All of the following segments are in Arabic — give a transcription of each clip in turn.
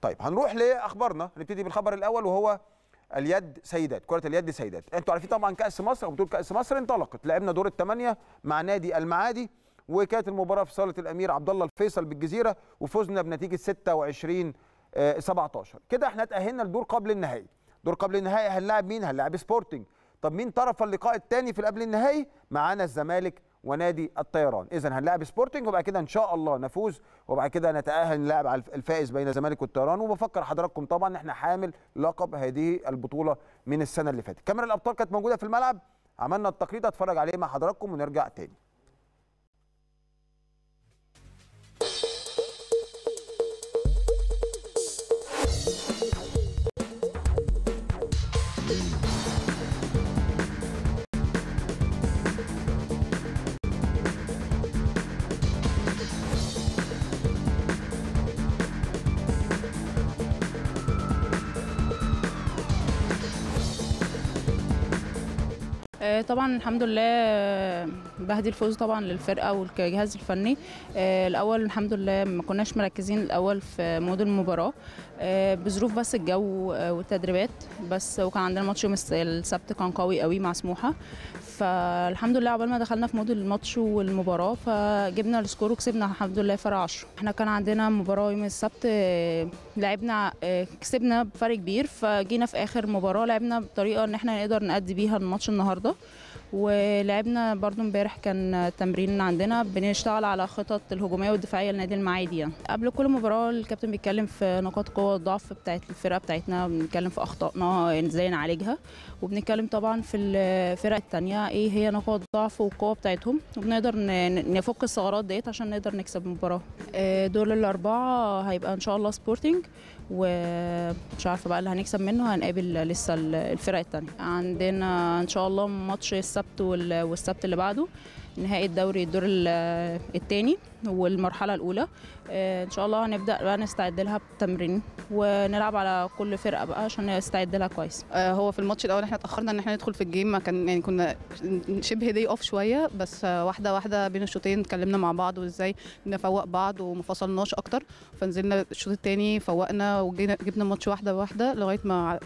طيب هنروح لاخبارنا نبتدي بالخبر الاول وهو اليد سيدات كره اليد سيدات انتوا عارفين طبعا كاس مصر او بطوله كاس مصر انطلقت لعبنا دور الثمانيه مع نادي المعادي وكانت المباراه في صاله الامير عبد الله الفيصل بالجزيره وفزنا بنتيجه 26 17 آه، كده احنا تاهلنا لدور قبل النهائي دور قبل النهائي هنلاعب مين هنلاعب سبورتنج طب مين طرف اللقاء الثاني في قبل النهائي معانا الزمالك ونادي الطيران اذا هنلاعب سبورتنج وبعد كده ان شاء الله نفوز وبعد كده نتاهل نلعب على الفائز بين الزمالك والطيران وبفكر حضراتكم طبعا ان احنا حامل لقب هذه البطوله من السنه اللي فاتت كاميرا الابطال كانت موجوده في الملعب عملنا التقرير اتفرج عليه مع حضراتكم ونرجع تاني آه، طبعا الحمد لله آه، بهدي الفوز طبعا للفرقه والجهاز الفني آه، الاول الحمد لله ما كناش مركزين الاول في مود المباراه بظروف بس الجو والتدريبات بس وكان عندنا ماتش يوم السبت كان قوي قوي مع سموحه فالحمد لله عقبال ما دخلنا في مود الماتش والمباراه فجبنا السكور وكسبنا الحمد لله فرق 10 احنا كان عندنا مباراه يوم السبت لعبنا كسبنا بفرق كبير فجينا في اخر مباراه لعبنا بطريقه ان احنا نقدر نأدي بيها الماتش النهارده ولعبنا برضو امبارح كان تمرين عندنا بنشتغل على خطط الهجوميه والدفاعيه لنادي المعادي يعني. قبل كل مباراه الكابتن بيتكلم في نقاط قوه وضعف بتاعت الفرقه بتاعتنا بنتكلم في اخطائنا ازاي نعالجها وبنتكلم طبعا في الفرق الثانيه ايه هي نقاط ضعف والقوه بتاعتهم وبنقدر نفك الثغرات ديت عشان نقدر نكسب المباراه آه، دول الاربعه هيبقى ان شاء الله سبورتنج ومش عارفه بقى اللي هنكسب منه هنقابل لسه الفرق الثانيه عندنا ان شاء الله ماتش السبت والسبت اللي بعده نهائي الدوري الدور الثاني والمرحله الاولى آه، ان شاء الله هنبدا بقى نستعد لها بتمرين ونلعب على كل فرقه بقى عشان نستعد لها كويس آه، هو في الماتش الاول احنا اتاخرنا ان احنا ندخل في الجيم ما كان يعني كنا شبه دي اوف شويه بس واحده واحده بين الشوطين اتكلمنا مع بعض وازاي نفوق بعض وما فصلناش اكتر فنزلنا الشوط الثاني فوقنا وجبنا الماتش واحده واحده لغايه ما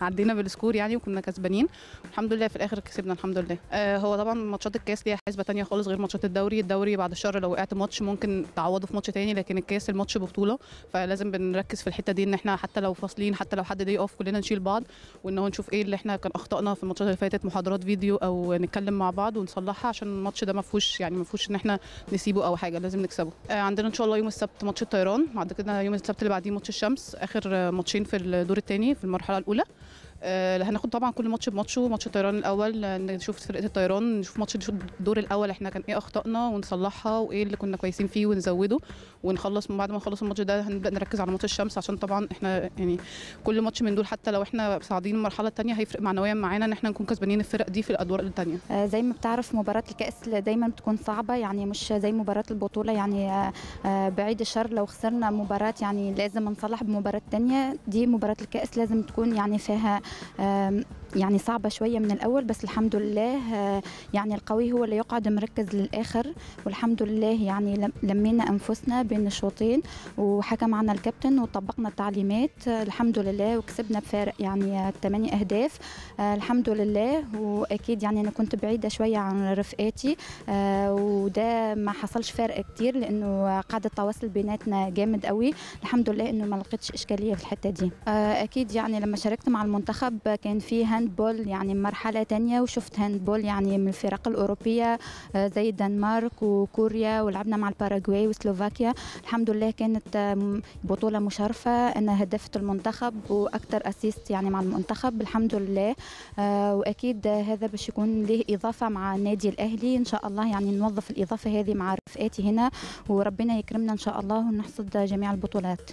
عدينا بالسكور يعني وكنا كسبانين والحمد لله في الاخر كسبنا الحمد لله آه، هو طبعا ماتشات الكاس ليها بحسبه ثانيه خالص غير ماتشات الدوري الدوري بعد الشر لو وقعت ماتش ممكن تعوضه في ماتش تاني لكن الكاس الماتش ببطوله فلازم بنركز في الحته دي ان احنا حتى لو فاصلين حتى لو حد دي اوف كلنا نشيل بعض وان هو نشوف ايه اللي احنا كان اخطانا في الماتشات اللي فاتت محاضرات فيديو او نتكلم مع بعض ونصلحها عشان الماتش ده ما فيهوش يعني ما فيهوش ان احنا نسيبه او حاجه لازم نكسبه آه، عندنا ان شاء الله يوم السبت ماتش الطيران بعد كده يوم السبت اللي بعديه ماتش الشمس اخر ماتشين في الدور الثاني في المرحله الاولى آه، هناخد طبعا كل ماتش بماتشه ماتش الطيران الاول نشوف فرقه الطيران نشوف ماتش الدور الاول احنا كان ايه اخطائنا ونصلحها وايه اللي كنا كويسين فيه ونزوده ونخلص بعد ما نخلص الماتش ده هنبدا نركز على ماتش الشمس عشان طبعا احنا يعني كل ماتش من دول حتى لو احنا صاعدين المرحله الثانيه هيفرق معنويا معانا ان احنا نكون كسبانين الفرق دي في الادوار الثانيه آه زي ما بتعرف مباراه الكاس دايما بتكون صعبه يعني مش زي مباراه البطوله يعني آه, آه، بعيد الشر لو خسرنا مباراه يعني لازم نصلح بمباراه ثانيه دي مباراه الكاس لازم تكون يعني فيها Um, يعني صعبة شوية من الأول بس الحمد لله آه، يعني القوي هو اللي يقعد مركز للآخر والحمد لله يعني لمينا أنفسنا بين الشوطين وحكى معنا الكابتن وطبقنا التعليمات آه، الحمد لله وكسبنا بفارق يعني ثمانية أهداف آه، الحمد لله وأكيد يعني أنا كنت بعيدة شوية عن رفقاتي وده ما حصلش فارق كتير لأنه قاعدة التواصل بيناتنا جامد قوي الحمد لله أنه ما لقيتش إشكالية في الحتة دي أكيد يعني لما شاركت مع المنتخب كان فيه هند هاندبول يعني مرحلة تانية وشفت هاندبول يعني من الفرق الأوروبية آه، زي الدنمارك وكوريا ولعبنا مع الباراغواي وسلوفاكيا الحمد لله كانت بطولة مشرفة أنا هدفت المنتخب وأكثر أسيست يعني مع المنتخب الحمد لله آه، وأكيد هذا باش يكون له إضافة مع النادي الأهلي إن شاء الله يعني نوظف الإضافة هذه مع رفقاتي هنا وربنا يكرمنا ان شاء الله ونحصد جميع البطولات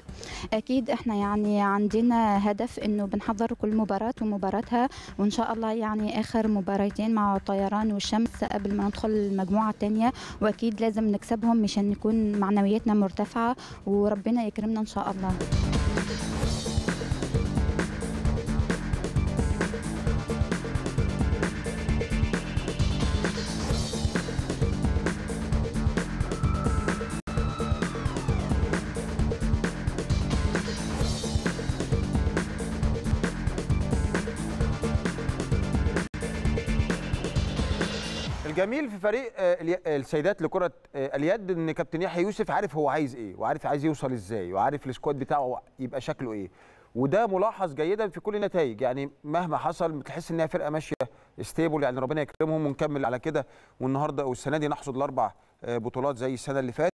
اكيد احنا يعني عندنا هدف انه بنحضر كل مباراه ومباراتها وان شاء الله يعني اخر مباراتين مع طيران والشمس قبل ما ندخل المجموعه الثانيه واكيد لازم نكسبهم مشان نكون معنوياتنا مرتفعه وربنا يكرمنا ان شاء الله الجميل في فريق آه، آه، السيدات لكره آه، اليد ان كابتن يحيى يوسف عارف هو عايز ايه وعارف عايز يوصل ازاي وعارف السكواد بتاعه يبقى شكله ايه وده ملاحظ جيدا في كل النتائج يعني مهما حصل بتحس انها فرقه ماشيه ستيبل يعني ربنا يكرمهم ونكمل على كده والنهارده والسنه دي نحصد الاربع بطولات زي السنه اللي فاتت